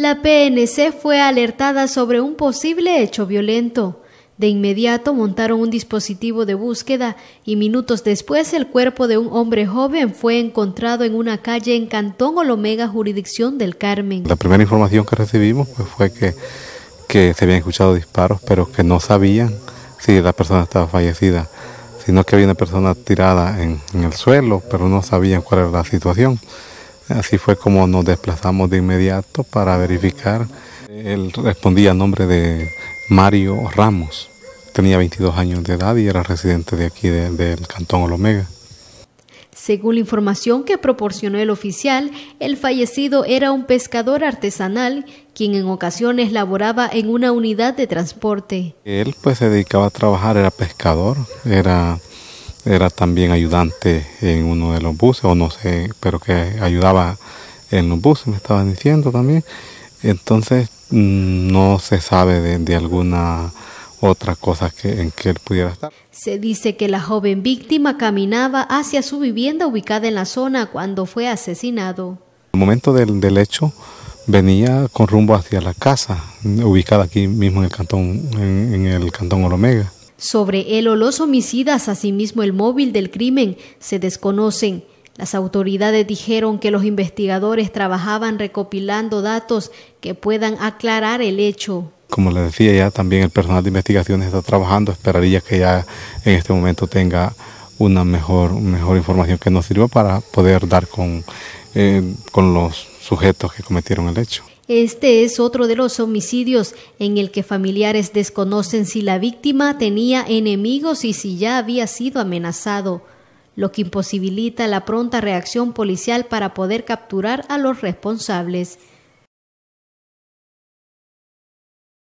La PNC fue alertada sobre un posible hecho violento. De inmediato montaron un dispositivo de búsqueda y minutos después el cuerpo de un hombre joven fue encontrado en una calle en Cantón Olomega, jurisdicción del Carmen. La primera información que recibimos pues, fue que, se habían escuchado disparos, pero que no sabían si la persona estaba fallecida, sino que había una persona tirada en el suelo, pero no sabían cuál era la situación. Así fue como nos desplazamos de inmediato para verificar. Él respondía a nombre de Mario Ramos. Tenía 22 años de edad y era residente de aquí, del Cantón Olomega. Según la información que proporcionó el oficial, el fallecido era un pescador artesanal, quien en ocasiones laboraba en una unidad de transporte. Él pues se dedicaba a trabajar, era pescador, era era también ayudante en uno de los buses, o no sé, pero que ayudaba en los buses, me estaban diciendo también. Entonces mm, no se sabe de, de alguna otra cosa que, en que él pudiera estar. Se dice que la joven víctima caminaba hacia su vivienda ubicada en la zona cuando fue asesinado. En El momento del, del hecho venía con rumbo hacia la casa, ubicada aquí mismo en el cantón, en, en el cantón Olomega. Sobre él o los homicidas, asimismo el móvil del crimen, se desconocen. Las autoridades dijeron que los investigadores trabajaban recopilando datos que puedan aclarar el hecho. Como le decía, ya también el personal de investigaciones está trabajando, esperaría que ya en este momento tenga una mejor, mejor información que nos sirva para poder dar con, eh, con los sujetos que cometieron el hecho. Este es otro de los homicidios en el que familiares desconocen si la víctima tenía enemigos y si ya había sido amenazado, lo que imposibilita la pronta reacción policial para poder capturar a los responsables.